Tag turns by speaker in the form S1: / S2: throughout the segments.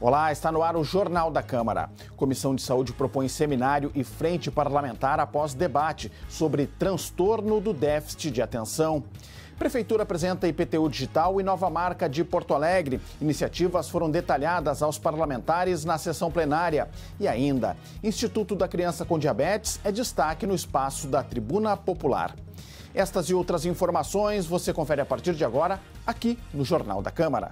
S1: Olá, está no ar o Jornal da Câmara. Comissão de Saúde propõe seminário e frente parlamentar após debate sobre transtorno do déficit de atenção. Prefeitura apresenta IPTU digital e nova marca de Porto Alegre. Iniciativas foram detalhadas aos parlamentares na sessão plenária. E ainda, Instituto da Criança com Diabetes é destaque no espaço da Tribuna Popular. Estas e outras informações você confere a partir de agora aqui no Jornal da Câmara.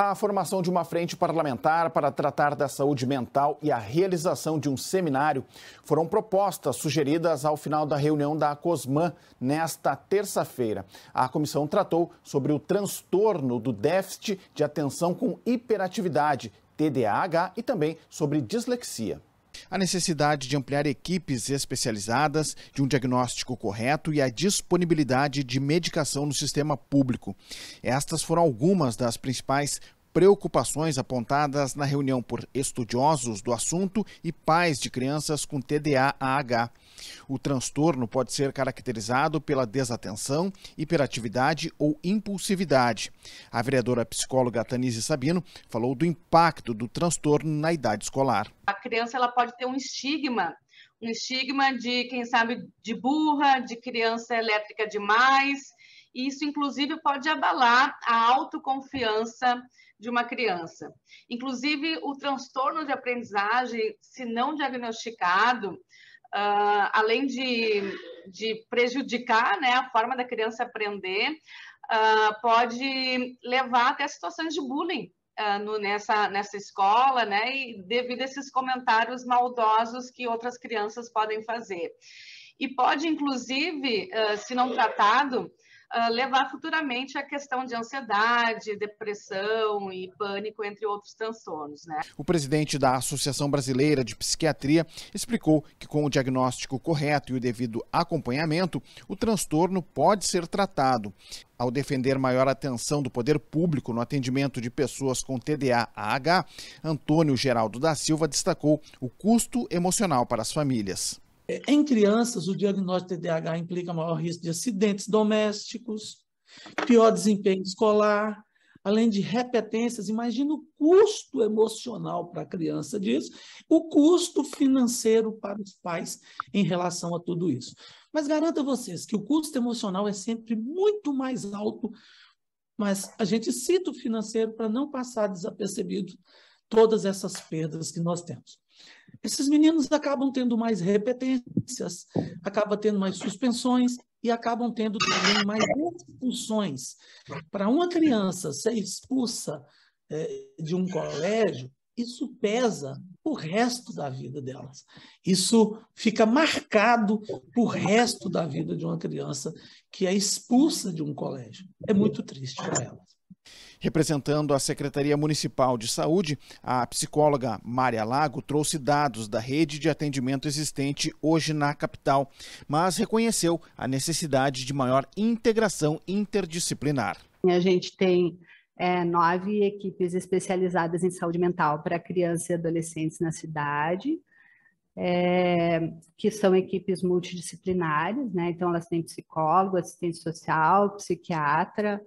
S1: a formação de uma frente parlamentar para tratar da saúde mental e a realização de um seminário foram propostas sugeridas ao final da reunião da COSMAN nesta terça-feira. A comissão tratou sobre o transtorno do déficit de atenção com hiperatividade, TDAH, e também sobre dislexia a necessidade de ampliar equipes especializadas, de um diagnóstico correto e a disponibilidade de medicação no sistema público. Estas foram algumas das principais preocupações apontadas na reunião por estudiosos do assunto e pais de crianças com TDAH. O transtorno pode ser caracterizado pela desatenção, hiperatividade ou impulsividade. A vereadora psicóloga Tanise Sabino falou do impacto do transtorno na idade escolar.
S2: A criança ela pode ter um estigma um estigma de, quem sabe, de burra, de criança elétrica demais. E isso, inclusive, pode abalar a autoconfiança de uma criança. Inclusive, o transtorno de aprendizagem, se não diagnosticado, uh, além de, de prejudicar né, a forma da criança aprender, uh, pode levar até situações de bullying. Uh, no, nessa, nessa escola, né? E devido a esses comentários maldosos que outras crianças podem fazer. E pode, inclusive, se não tratado, uh, levar futuramente à questão de ansiedade, depressão e pânico, entre outros transtornos. Né?
S1: O presidente da Associação Brasileira de Psiquiatria explicou que, com o diagnóstico correto e o devido acompanhamento, o transtorno pode ser tratado. Ao defender maior atenção do poder público no atendimento de pessoas com TDAH, Antônio Geraldo da Silva destacou o custo emocional para as famílias.
S3: Em crianças, o diagnóstico de TDAH implica maior risco de acidentes domésticos, pior desempenho escolar, além de repetências. Imagina o custo emocional para a criança disso, o custo financeiro para os pais em relação a tudo isso. Mas garanto a vocês que o custo emocional é sempre muito mais alto, mas a gente cita o financeiro para não passar desapercebido todas essas perdas que nós temos. Esses meninos acabam tendo mais repetências, acabam tendo mais suspensões e acabam tendo também mais expulsões. Para uma criança ser expulsa é, de um colégio, isso pesa o resto da vida delas. Isso fica marcado o resto da vida de uma criança que é expulsa de um colégio. É muito triste para ela.
S1: Representando a Secretaria Municipal de Saúde, a psicóloga Maria Lago trouxe dados da rede de atendimento existente hoje na capital, mas reconheceu a necessidade de maior integração interdisciplinar.
S2: A gente tem é, nove equipes especializadas em saúde mental para crianças e adolescentes na cidade, é, que são equipes multidisciplinares, né? Então, elas têm psicólogo, assistente social, psiquiatra,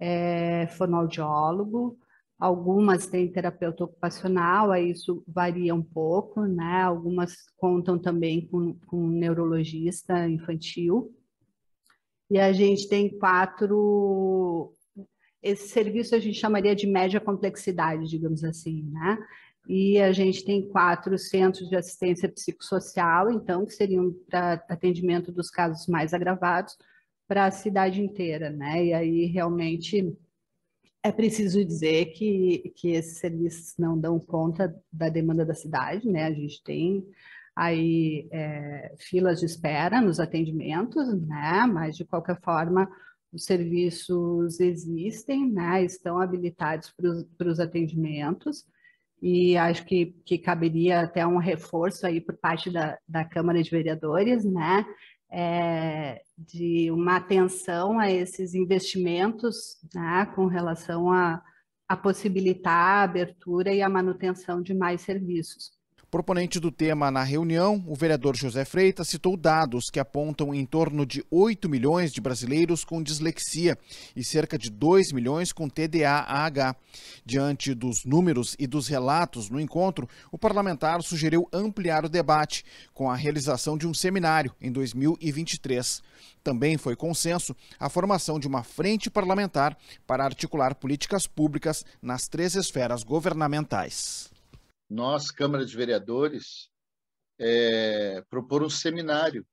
S2: é, fonoaudiólogo, algumas têm terapeuta ocupacional, aí isso varia um pouco, né? Algumas contam também com, com um neurologista infantil. E a gente tem quatro. Esse serviço a gente chamaria de média complexidade, digamos assim, né? E a gente tem quatro centros de assistência psicossocial, então, que seriam para atendimento dos casos mais agravados, para a cidade inteira, né? E aí realmente é preciso dizer que, que esses serviços não dão conta da demanda da cidade, né? A gente tem aí é, filas de espera nos atendimentos, né? Mas de qualquer forma os serviços existem, né? Estão habilitados para os atendimentos e acho que, que caberia até um reforço aí por parte da, da Câmara de Vereadores, né? é, de uma atenção a esses investimentos né, com relação a, a possibilitar a abertura e a manutenção de mais serviços.
S1: Proponente do tema na reunião, o vereador José Freitas citou dados que apontam em torno de 8 milhões de brasileiros com dislexia e cerca de 2 milhões com TDAH. Diante dos números e dos relatos no encontro, o parlamentar sugeriu ampliar o debate com a realização de um seminário em 2023. Também foi consenso a formação de uma frente parlamentar para articular políticas públicas nas três esferas governamentais
S4: nós, Câmara de Vereadores, é, propor um seminário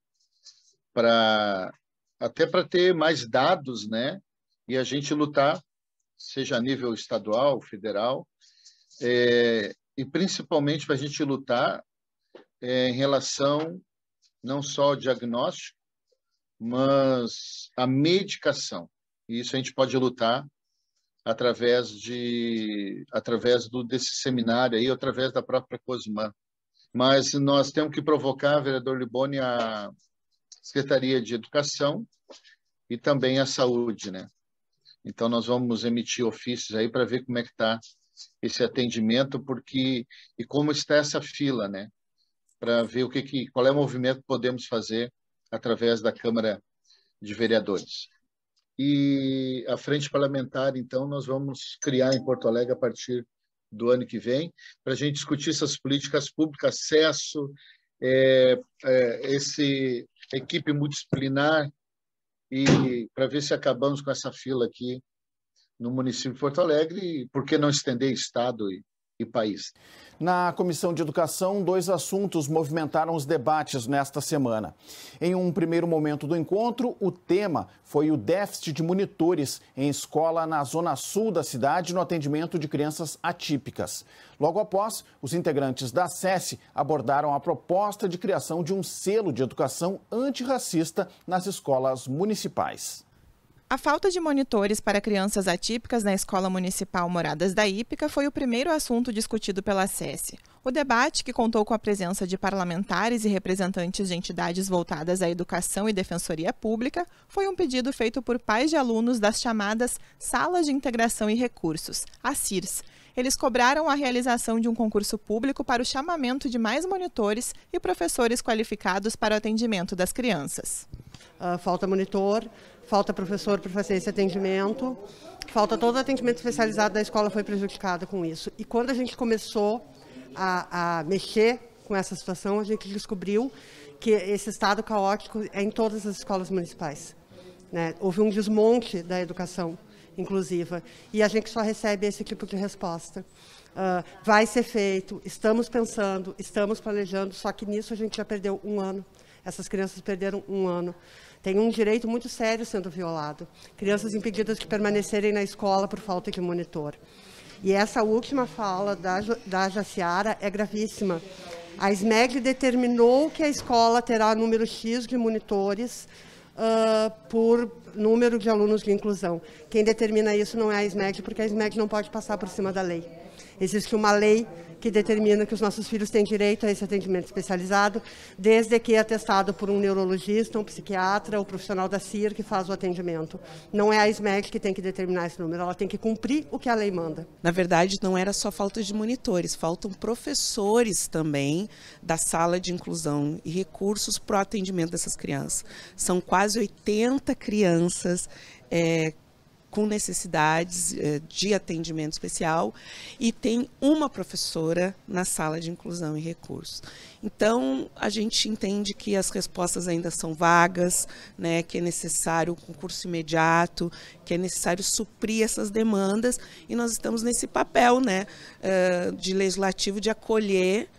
S4: para até para ter mais dados, né? E a gente lutar, seja a nível estadual, federal, é, e principalmente para a gente lutar é, em relação não só ao diagnóstico, mas à medicação. E isso a gente pode lutar através de através do desse seminário aí, através da própria Cosma Mas nós temos que provocar, vereador Liboni, a Secretaria de Educação e também a Saúde, né? Então nós vamos emitir ofícios aí para ver como é que está esse atendimento, porque e como está essa fila, né? Para ver o que, que qual é o movimento que podemos fazer através da Câmara de Vereadores e a frente parlamentar, então, nós vamos criar em Porto Alegre a partir do ano que vem, para a gente discutir essas políticas públicas, acesso, é, é, esse equipe multidisciplinar, e para ver se acabamos com essa fila aqui no município de Porto Alegre, e por que não estender
S1: Estado e, e país. Na Comissão de Educação, dois assuntos movimentaram os debates nesta semana. Em um primeiro momento do encontro, o tema foi o déficit de monitores em escola na zona sul da cidade no atendimento de crianças atípicas. Logo após, os integrantes da SES abordaram a proposta de criação de um selo de educação antirracista nas escolas municipais.
S5: A falta de monitores para crianças atípicas na Escola Municipal Moradas da Ípica foi o primeiro assunto discutido pela SES. O debate, que contou com a presença de parlamentares e representantes de entidades voltadas à educação e defensoria pública, foi um pedido feito por pais de alunos das chamadas Salas de Integração e Recursos, a CIRS. Eles cobraram a realização de um concurso público para o chamamento de mais monitores e professores
S6: qualificados para o atendimento das crianças. Uh, falta monitor, falta professor para fazer esse atendimento, falta todo o atendimento especializado da escola foi prejudicado com isso. E quando a gente começou a, a mexer com essa situação, a gente descobriu que esse estado caótico é em todas as escolas municipais. Né? Houve um desmonte da educação inclusiva e a gente só recebe esse tipo de resposta. Uh, vai ser feito, estamos pensando, estamos planejando, só que nisso a gente já perdeu um ano essas crianças perderam um ano. Tem um direito muito sério sendo violado. Crianças impedidas de permanecerem na escola por falta de monitor. E essa última fala da, da Jaciara é gravíssima. A SMEG determinou que a escola terá número X de monitores Uh, por número de alunos de inclusão. Quem determina isso não é a SMEG, porque a SMEG não pode passar por cima da lei. Existe uma lei que determina que os nossos filhos têm direito a esse atendimento especializado, desde que atestado por um neurologista, um psiquiatra, ou um profissional da CIR que faz o atendimento. Não é a SMEC que tem que determinar esse número, ela tem que cumprir o que a lei manda.
S7: Na verdade, não era só falta de monitores, faltam professores também da sala de inclusão e recursos para o atendimento dessas crianças. São quase 80 crianças é, com necessidades eh, de atendimento especial e tem uma professora na sala de inclusão e recursos. Então, a gente entende que as respostas ainda são vagas, né, que é necessário um concurso imediato, que é necessário suprir essas demandas e nós estamos nesse papel né, eh, de legislativo de acolher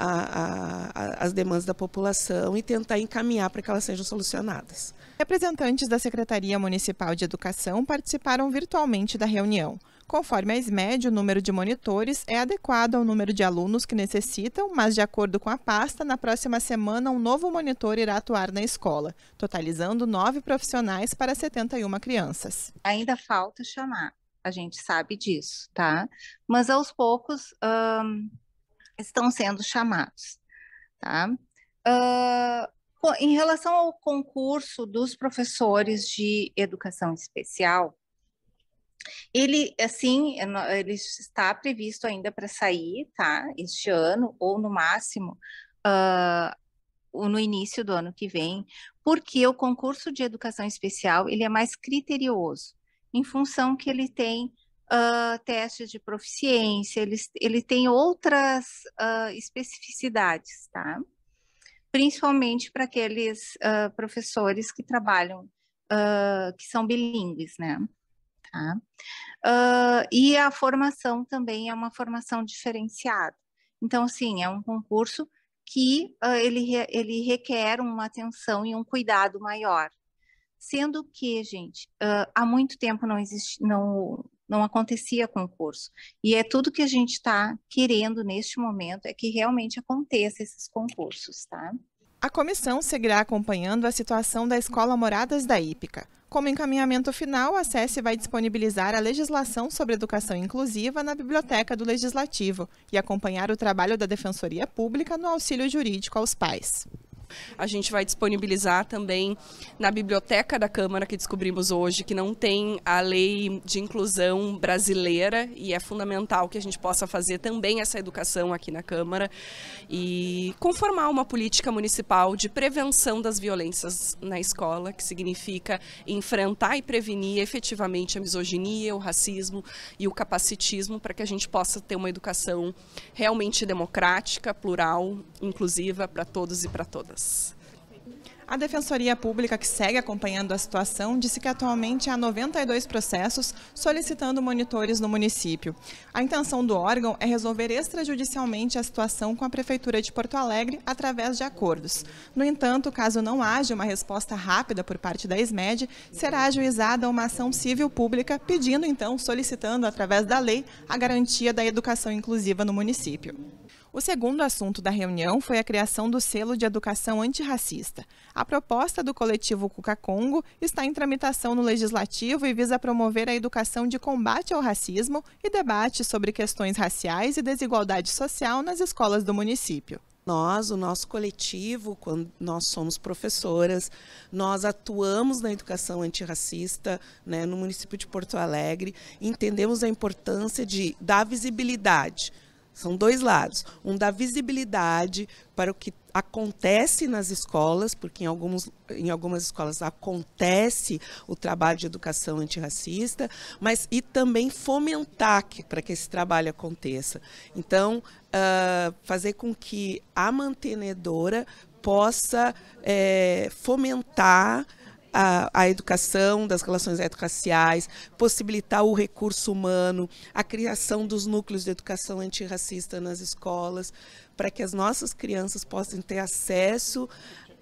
S7: a, as demandas da população e tentar encaminhar para que elas sejam solucionadas. Representantes da Secretaria
S5: Municipal de Educação participaram virtualmente da reunião. Conforme a SMED, o número de monitores é adequado ao número de alunos que necessitam, mas, de acordo com a pasta, na próxima semana um novo monitor irá atuar na escola, totalizando nove profissionais para 71
S8: crianças. Ainda falta chamar, a gente sabe disso, tá? Mas aos poucos hum, estão sendo chamados. Tá? Uh, em relação ao concurso dos professores de educação especial, ele, assim, é ele está previsto ainda para sair, tá? Este ano, ou no máximo, uh, no início do ano que vem, porque o concurso de educação especial, ele é mais criterioso, em função que ele tem uh, de proficiência, ele, ele tem outras uh, especificidades, tá? Principalmente para aqueles uh, professores que trabalham, que são bilíngues, né? Tá? e a formação também é uma formação diferenciada. Então, sim, é um concurso que ele, ele requer uma atenção e um cuidado maior sendo que, gente, uh, há muito tempo não existe, não, não acontecia concurso. E é tudo que a gente está querendo neste momento é que realmente aconteça esses concursos, tá?
S5: A comissão seguirá acompanhando a situação da Escola Moradas da Ípica. Como encaminhamento final, a SES vai disponibilizar a legislação sobre educação inclusiva na Biblioteca do Legislativo e acompanhar o trabalho da Defensoria Pública no auxílio jurídico aos pais.
S7: A gente vai disponibilizar também na biblioteca da Câmara, que descobrimos hoje, que não tem a lei de inclusão brasileira, e é fundamental que a gente possa fazer também essa educação aqui na Câmara e conformar uma política municipal de prevenção das violências na escola, que significa enfrentar e prevenir efetivamente a misoginia, o racismo e o capacitismo, para que a gente possa ter uma educação realmente democrática, plural, inclusiva para todos e para todas. A Defensoria Pública, que segue
S5: acompanhando a situação, disse que atualmente há 92 processos solicitando monitores no município. A intenção do órgão é resolver extrajudicialmente a situação com a Prefeitura de Porto Alegre através de acordos. No entanto, caso não haja uma resposta rápida por parte da Esmed, será ajuizada uma ação civil pública pedindo, então, solicitando através da lei, a garantia da educação inclusiva no município. O segundo assunto da reunião foi a criação do selo de educação antirracista. A proposta do coletivo Cuca Congo está em tramitação no legislativo e visa promover a educação de combate ao racismo e debate sobre questões
S7: raciais e desigualdade social nas escolas do município. Nós, o nosso coletivo, quando nós somos professoras, nós atuamos na educação antirracista né, no município de Porto Alegre, entendemos a importância de dar visibilidade são dois lados. Um da visibilidade para o que acontece nas escolas, porque em, alguns, em algumas escolas acontece o trabalho de educação antirracista, mas e também fomentar que, para que esse trabalho aconteça. Então, uh, fazer com que a mantenedora possa é, fomentar a, a educação, das relações étno-raciais possibilitar o recurso humano, a criação dos núcleos de educação antirracista nas escolas, para que as nossas crianças possam ter acesso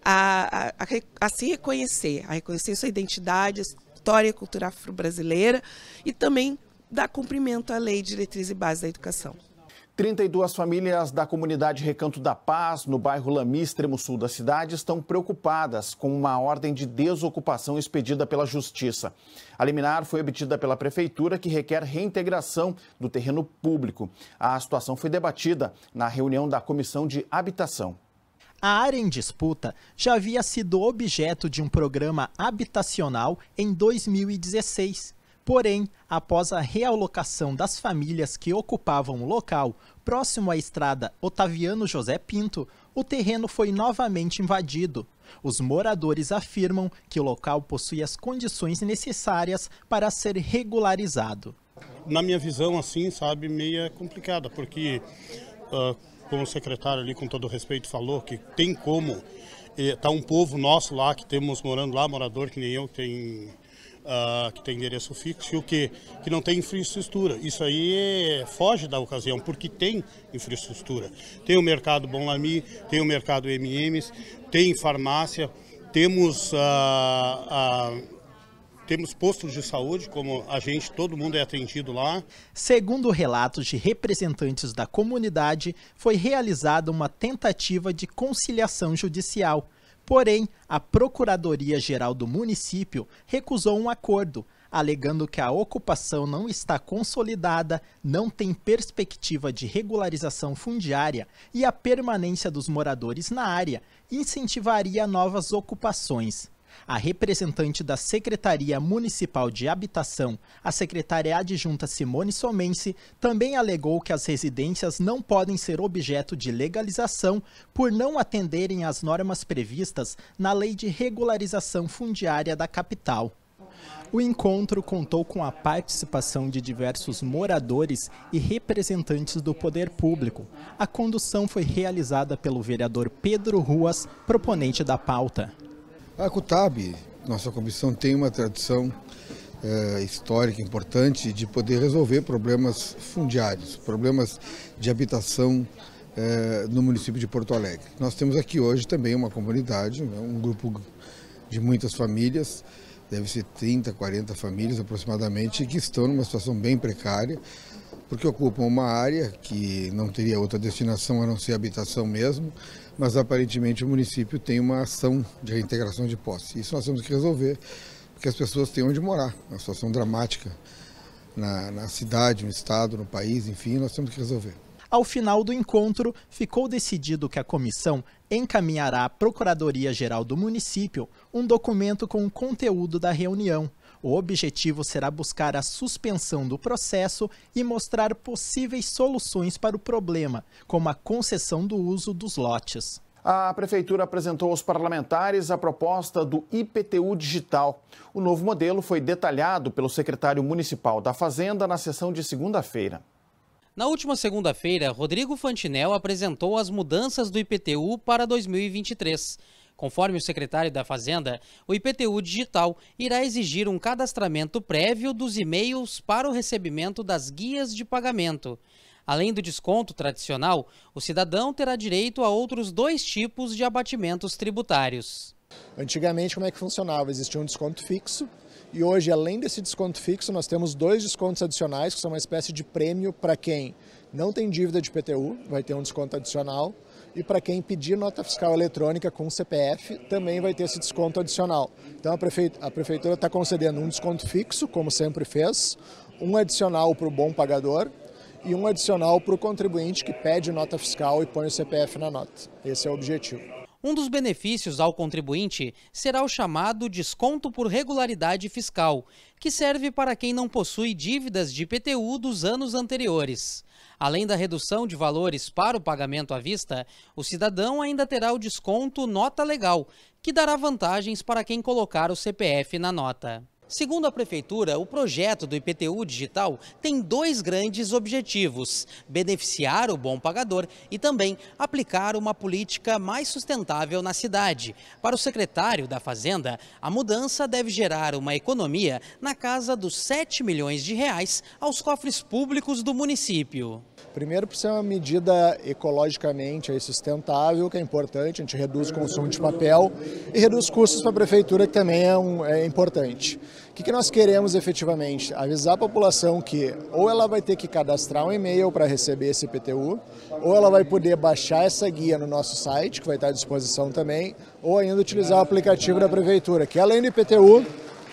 S7: a, a, a, se reconhecer, a reconhecer sua identidade, a
S1: história e cultura afro-brasileira e também dar cumprimento à lei diretriz e base da educação. 32 famílias da comunidade Recanto da Paz, no bairro Lami, extremo sul da cidade, estão preocupadas com uma ordem de desocupação expedida pela Justiça. A liminar foi obtida pela Prefeitura, que requer reintegração do terreno público. A situação foi debatida na reunião da Comissão de Habitação.
S3: A área em disputa já havia sido objeto de um programa habitacional em 2016 Porém, após a realocação das famílias que ocupavam o local, próximo à estrada Otaviano José Pinto, o terreno foi novamente invadido. Os moradores afirmam que o local possui as condições necessárias para ser regularizado. Na minha visão, assim, sabe, meia
S1: complicada, porque, uh, como o secretário ali, com todo respeito, falou que tem como. Está eh, um povo nosso lá, que temos morando lá, morador que nem eu, que tem ah, que tem endereço fixo e o que, que não tem infraestrutura. Isso aí é, foge da ocasião, porque tem infraestrutura. Tem o mercado Bom Lami, tem o mercado MMs, tem farmácia, temos ah, ah, temos postos de saúde, como a gente, todo mundo é atendido lá. Segundo relatos de
S3: representantes da comunidade, foi realizada uma tentativa de conciliação judicial. Porém, a Procuradoria-Geral do município recusou um acordo, alegando que a ocupação não está consolidada, não tem perspectiva de regularização fundiária e a permanência dos moradores na área incentivaria novas ocupações. A representante da Secretaria Municipal de Habitação, a secretária adjunta Simone Somense, também alegou que as residências não podem ser objeto de legalização por não atenderem às normas previstas na Lei de Regularização Fundiária da capital. O encontro contou com a participação de diversos moradores e representantes do poder público. A condução foi realizada pelo vereador Pedro Ruas, proponente da pauta.
S1: A CUTAB, nossa comissão, tem uma tradição é, histórica importante de poder resolver problemas fundiários, problemas de habitação é, no município de Porto Alegre. Nós temos aqui hoje também uma comunidade, né, um grupo de muitas famílias, deve ser 30, 40 famílias aproximadamente, que estão numa situação bem precária porque ocupam uma área que não teria outra destinação a não ser habitação mesmo, mas aparentemente o município tem uma ação de reintegração de posse. Isso nós temos que resolver, porque as pessoas têm onde morar, uma situação dramática na, na cidade, no estado, no país, enfim, nós temos que resolver.
S3: Ao final do encontro, ficou decidido que a comissão encaminhará à Procuradoria-Geral do Município um documento com o conteúdo da reunião. O objetivo será buscar a suspensão do processo e mostrar possíveis
S1: soluções para o problema, como a concessão do uso dos lotes. A Prefeitura apresentou aos parlamentares a proposta do IPTU Digital. O novo modelo foi detalhado pelo secretário municipal da Fazenda na sessão de segunda-feira.
S9: Na última segunda-feira, Rodrigo Fantinel apresentou as mudanças do IPTU para 2023. Conforme o secretário da Fazenda, o IPTU digital irá exigir um cadastramento prévio dos e-mails para o recebimento das guias de pagamento. Além do desconto tradicional, o cidadão terá direito a outros dois tipos de abatimentos
S10: tributários. Antigamente, como é que funcionava? Existia um desconto fixo e hoje, além desse desconto fixo, nós temos dois descontos adicionais, que são uma espécie de prêmio para quem não tem dívida de PTU, vai ter um desconto adicional e para quem pedir nota fiscal eletrônica com CPF também vai ter esse desconto adicional. Então a, prefeitura, a prefeitura está concedendo um desconto fixo, como sempre fez, um adicional para o bom pagador e um adicional para o contribuinte que pede nota fiscal e põe o CPF na nota. Esse é o objetivo. Um dos
S9: benefícios ao contribuinte será o chamado desconto por regularidade fiscal, que serve para quem não possui dívidas de IPTU dos anos anteriores. Além da redução de valores para o pagamento à vista, o cidadão ainda terá o desconto nota legal, que dará vantagens para quem colocar o CPF na nota. Segundo a Prefeitura, o projeto do IPTU Digital tem dois grandes objetivos: beneficiar o bom pagador e também aplicar uma política mais sustentável na cidade. Para o secretário da Fazenda, a mudança deve gerar uma economia na casa dos 7 milhões de reais aos cofres públicos do município.
S10: Primeiro, por ser uma medida ecologicamente sustentável, que é importante, a gente reduz o consumo de papel e reduz custos para a prefeitura, que também é, um, é importante. O que, que nós queremos efetivamente? Avisar a população que ou ela vai ter que cadastrar um e-mail para receber esse IPTU, ou ela vai poder baixar essa guia no nosso site, que vai estar à disposição também, ou ainda utilizar o aplicativo da prefeitura, que além do IPTU,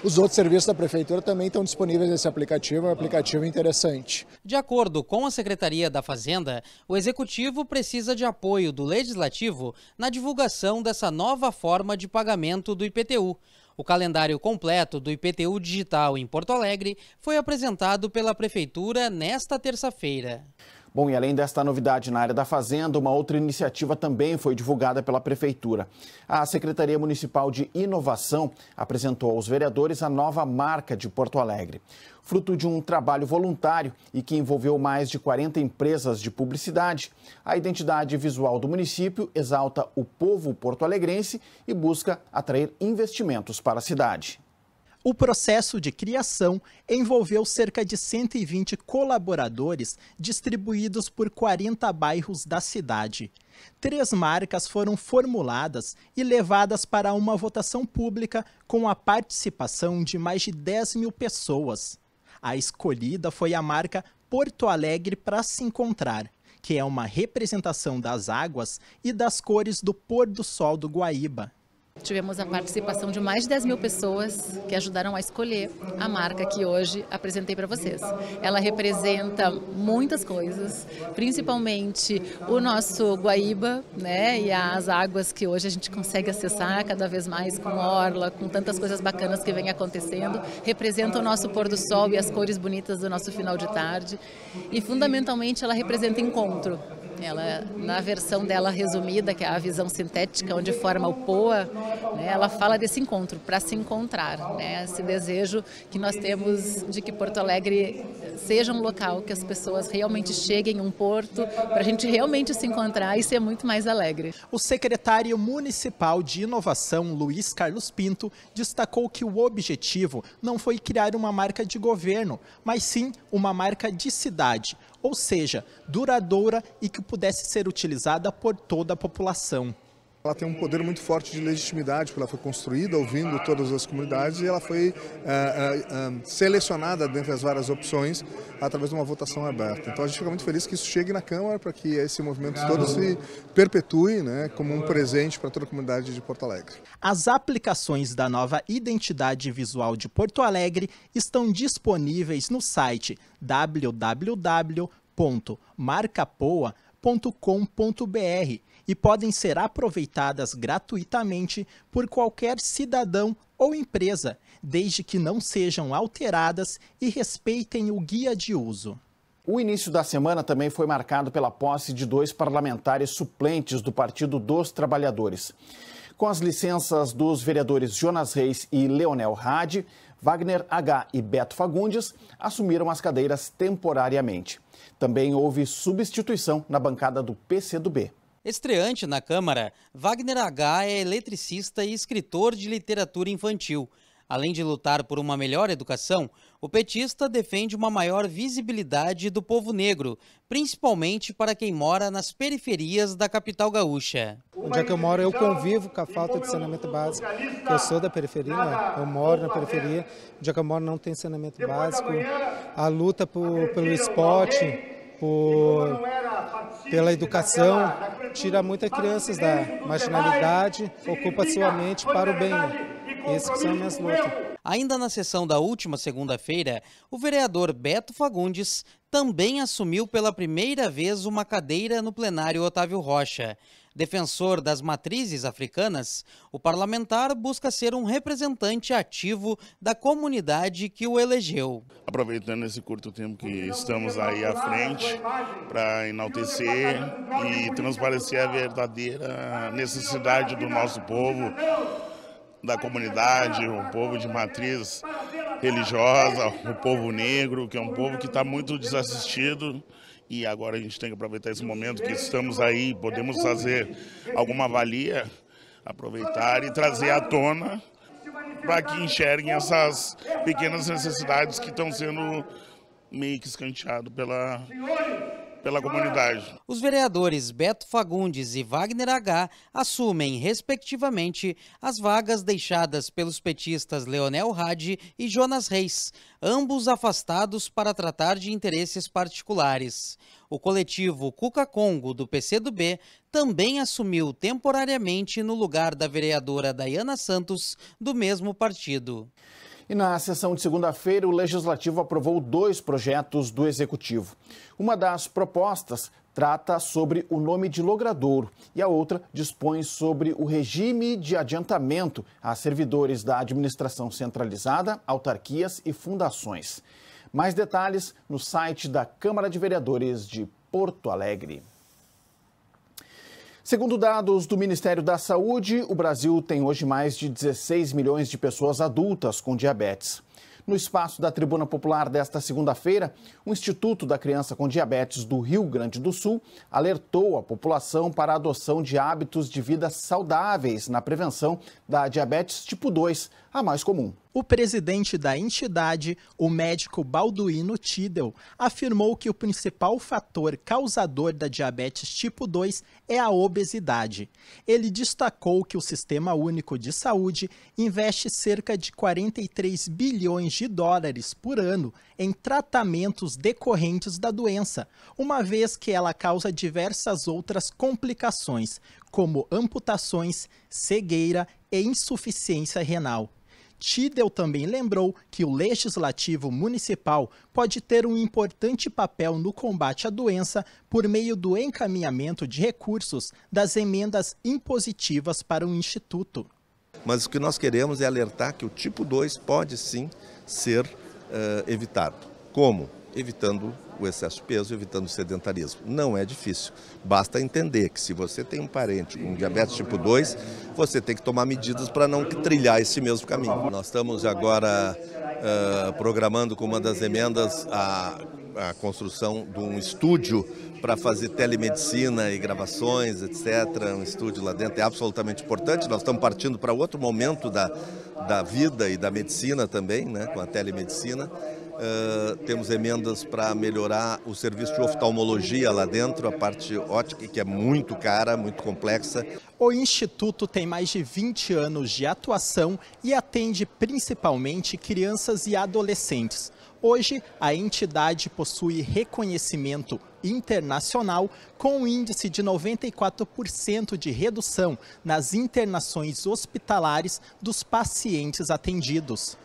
S10: os outros serviços da Prefeitura também estão disponíveis nesse aplicativo, é um aplicativo interessante.
S9: De acordo com a Secretaria da Fazenda, o Executivo precisa de apoio do Legislativo na divulgação dessa nova forma de pagamento do IPTU. O calendário completo do IPTU digital em Porto Alegre foi apresentado pela Prefeitura nesta terça-feira.
S1: Bom, e além desta novidade na área da Fazenda, uma outra iniciativa também foi divulgada pela Prefeitura. A Secretaria Municipal de Inovação apresentou aos vereadores a nova marca de Porto Alegre. Fruto de um trabalho voluntário e que envolveu mais de 40 empresas de publicidade, a identidade visual do município exalta o povo porto-alegrense e busca atrair investimentos para a cidade. O processo de
S3: criação envolveu cerca de 120 colaboradores distribuídos por 40 bairros da cidade. Três marcas foram formuladas e levadas para uma votação pública com a participação de mais de 10 mil pessoas. A escolhida foi a marca Porto Alegre para se encontrar, que é uma representação das águas e das cores do pôr do sol do Guaíba, Tivemos a participação de mais de 10 mil pessoas que ajudaram a escolher a marca que hoje apresentei para vocês. Ela representa muitas coisas, principalmente o nosso Guaíba né, e as águas que hoje a gente consegue acessar cada vez mais com orla, com tantas coisas bacanas que vem acontecendo. Representa o nosso pôr do sol e as cores bonitas do nosso final de tarde. E fundamentalmente ela representa encontro. Ela, na versão dela resumida, que é a visão sintética, onde forma o POA, né, ela fala desse encontro, para se encontrar, né, esse desejo que nós temos de que Porto Alegre seja um local que as pessoas realmente cheguem, um porto, para a gente realmente se encontrar e ser muito mais alegre. O secretário municipal de inovação, Luiz Carlos Pinto, destacou que o objetivo não foi criar uma marca de governo, mas sim uma marca de cidade ou seja, duradoura e que pudesse ser utilizada por toda a população. Ela tem um poder muito
S1: forte de legitimidade, porque ela foi construída ouvindo todas as comunidades e ela foi uh, uh, uh, selecionada dentre as várias opções através de uma votação aberta. Então a gente fica muito feliz que isso
S3: chegue na Câmara para que esse movimento todo se perpetue né, como um presente para toda a comunidade de Porto Alegre. As aplicações da nova identidade visual de Porto Alegre estão disponíveis no site www.marcapoa.com.br e podem ser aproveitadas gratuitamente por qualquer cidadão ou empresa, desde que não sejam
S1: alteradas e respeitem o guia de uso. O início da semana também foi marcado pela posse de dois parlamentares suplentes do Partido dos Trabalhadores. Com as licenças dos vereadores Jonas Reis e Leonel Hadi, Wagner H e Beto Fagundes assumiram as cadeiras temporariamente. Também houve substituição na bancada do PCdoB.
S9: Estreante na Câmara, Wagner H. é eletricista e escritor de literatura infantil. Além de lutar por uma melhor educação, o petista defende uma maior visibilidade do povo negro, principalmente para quem mora nas periferias da capital gaúcha. Onde é que eu moro, eu convivo
S3: com a falta de saneamento básico. Eu sou da periferia, né? eu moro na periferia. Onde é que eu moro não tem saneamento básico. A luta por, pelo esporte, por,
S9: pela educação, tira muitas crianças da marginalidade, ocupa sua mente para o bem. Esse que são minhas lutas. Ainda na sessão da última segunda-feira, o vereador Beto Fagundes também assumiu pela primeira vez uma cadeira no plenário Otávio Rocha. Defensor das matrizes africanas, o parlamentar busca ser um representante ativo da comunidade
S1: que o elegeu. Aproveitando esse curto tempo que estamos aí à frente para enaltecer e transparecer a verdadeira necessidade do nosso povo da comunidade, o povo de matriz religiosa, o povo negro, que é um povo que está muito desassistido. E agora a gente tem que aproveitar esse momento que estamos aí, podemos fazer alguma valia, aproveitar e trazer à tona para que enxerguem essas pequenas necessidades que estão sendo meio que escanteado pela pela
S9: comunidade. Os vereadores Beto Fagundes e Wagner H assumem, respectivamente, as vagas deixadas pelos petistas Leonel Hadi e Jonas Reis, ambos afastados para tratar de interesses particulares. O coletivo Cuca Congo, do PCdoB, também assumiu temporariamente no lugar
S1: da vereadora Dayana Santos, do mesmo partido. E na sessão de segunda-feira, o Legislativo aprovou dois projetos do Executivo. Uma das propostas trata sobre o nome de logradouro e a outra dispõe sobre o regime de adiantamento a servidores da administração centralizada, autarquias e fundações. Mais detalhes no site da Câmara de Vereadores de Porto Alegre. Segundo dados do Ministério da Saúde, o Brasil tem hoje mais de 16 milhões de pessoas adultas com diabetes. No espaço da Tribuna Popular desta segunda-feira, o Instituto da Criança com Diabetes do Rio Grande do Sul alertou a população para a adoção de hábitos de vida saudáveis na prevenção da diabetes tipo 2, a mais comum. O presidente da entidade,
S3: o médico Balduino Tidel, afirmou que o principal fator causador da diabetes tipo 2 é a obesidade. Ele destacou que o Sistema Único de Saúde investe cerca de 43 bilhões de dólares por ano em tratamentos decorrentes da doença, uma vez que ela causa diversas outras complicações, como amputações, cegueira e insuficiência renal. Tidel também lembrou que o legislativo municipal pode ter um importante papel no combate à doença por meio do encaminhamento de recursos das emendas impositivas para o instituto. Mas o que nós queremos é alertar que o tipo 2 pode sim ser uh, evitado. Como? evitando o excesso de peso, evitando o sedentarismo. Não é difícil. Basta entender que se você tem um parente com diabetes tipo 2, você tem que tomar medidas para não trilhar esse mesmo caminho. Nós estamos agora uh, programando com uma das emendas a, a construção de um estúdio para fazer telemedicina e gravações, etc. Um estúdio lá dentro é absolutamente importante. Nós estamos partindo para outro momento da, da vida e da medicina também, né, com a telemedicina. Ah, temos emendas para melhorar o serviço de oftalmologia lá dentro, a parte ótica, que é muito cara, muito complexa. O Instituto tem mais de 20 anos de atuação e atende principalmente crianças e adolescentes. Hoje, a entidade possui reconhecimento internacional com um índice de 94% de redução nas internações hospitalares dos pacientes atendidos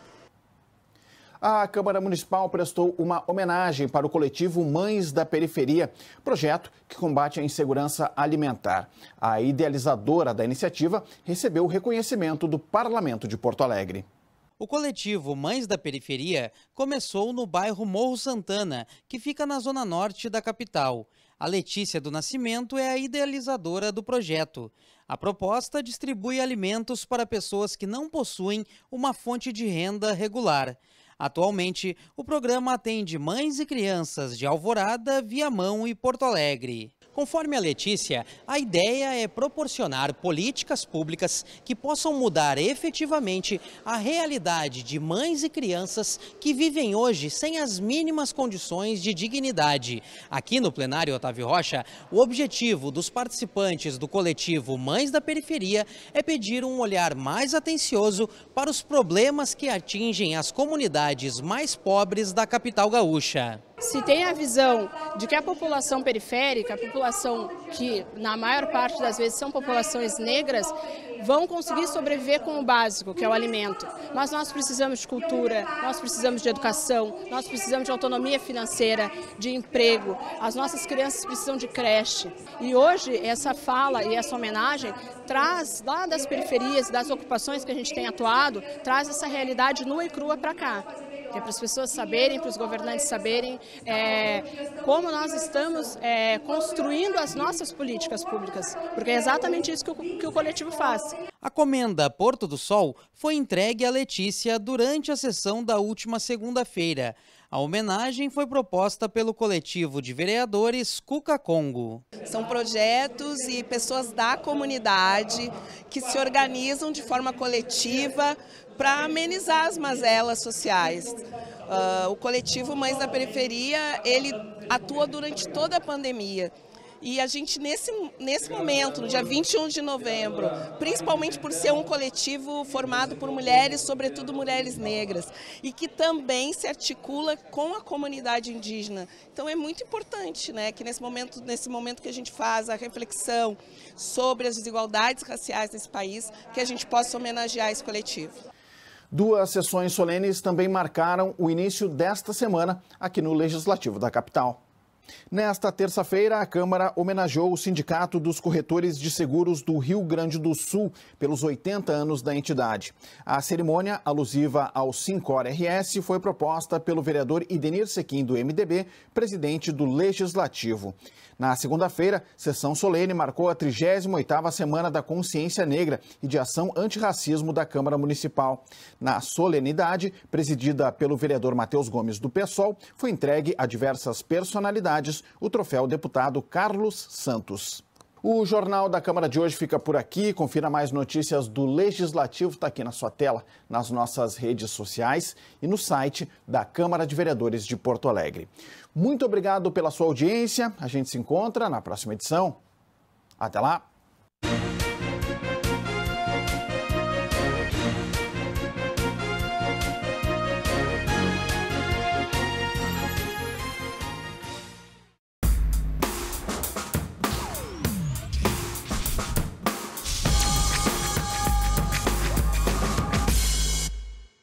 S1: a Câmara Municipal prestou uma homenagem para o coletivo Mães da Periferia, projeto que combate a insegurança alimentar. A idealizadora da iniciativa recebeu o reconhecimento do Parlamento de Porto Alegre.
S9: O coletivo Mães da Periferia começou no bairro Morro Santana, que fica na zona norte da capital. A Letícia do Nascimento é a idealizadora do projeto. A proposta distribui alimentos para pessoas que não possuem uma fonte de renda regular. Atualmente, o programa atende mães e crianças de Alvorada, Viamão e Porto Alegre. Conforme a Letícia, a ideia é proporcionar políticas públicas que possam mudar efetivamente a realidade de mães e crianças que vivem hoje sem as mínimas condições de dignidade. Aqui no plenário Otávio Rocha, o objetivo dos participantes do coletivo Mães da Periferia é pedir um olhar mais atencioso para os problemas que atingem as comunidades cidades mais pobres da capital gaúcha.
S7: Se tem a visão de que a população periférica, a população que na maior parte das vezes são populações negras, vão conseguir sobreviver com o básico, que é o alimento. Mas nós precisamos de cultura, nós precisamos de educação, nós precisamos de autonomia financeira, de emprego. As nossas crianças precisam de creche. E hoje essa fala e essa homenagem traz lá das periferias, das ocupações que a gente tem atuado, traz essa realidade nua e crua para cá é para as pessoas saberem, para os governantes saberem é, como nós estamos é, construindo as nossas políticas públicas, porque é exatamente isso que o, que o coletivo faz.
S9: A comenda Porto do Sol foi entregue a Letícia durante a sessão da última segunda-feira. A homenagem foi proposta pelo coletivo de vereadores Cuca Congo.
S7: São projetos e pessoas da comunidade que se organizam de forma coletiva para amenizar as mazelas sociais. Uh, o coletivo Mães da Periferia, ele atua durante toda a pandemia. E a gente, nesse, nesse momento, no dia 21 de novembro, principalmente por ser um coletivo formado por mulheres, sobretudo mulheres negras, e que também se articula com a comunidade indígena. Então é muito importante né, que nesse momento, nesse momento que a gente faz a reflexão sobre as desigualdades raciais nesse país, que a gente possa homenagear esse coletivo.
S1: Duas sessões solenes também marcaram o início desta semana aqui no Legislativo da capital. Nesta terça-feira, a Câmara homenageou o Sindicato dos Corretores de Seguros do Rio Grande do Sul pelos 80 anos da entidade. A cerimônia, alusiva ao Sincor RS, foi proposta pelo vereador Idenir Sequim, do MDB, presidente do Legislativo. Na segunda-feira, sessão solene marcou a 38ª Semana da Consciência Negra e de Ação Antirracismo da Câmara Municipal. Na solenidade, presidida pelo vereador Matheus Gomes do PSOL, foi entregue a diversas personalidades Cidades, o troféu deputado Carlos Santos. O Jornal da Câmara de hoje fica por aqui. Confira mais notícias do Legislativo, está aqui na sua tela, nas nossas redes sociais e no site da Câmara de Vereadores de Porto Alegre. Muito obrigado pela sua audiência. A gente se encontra na próxima edição. Até lá!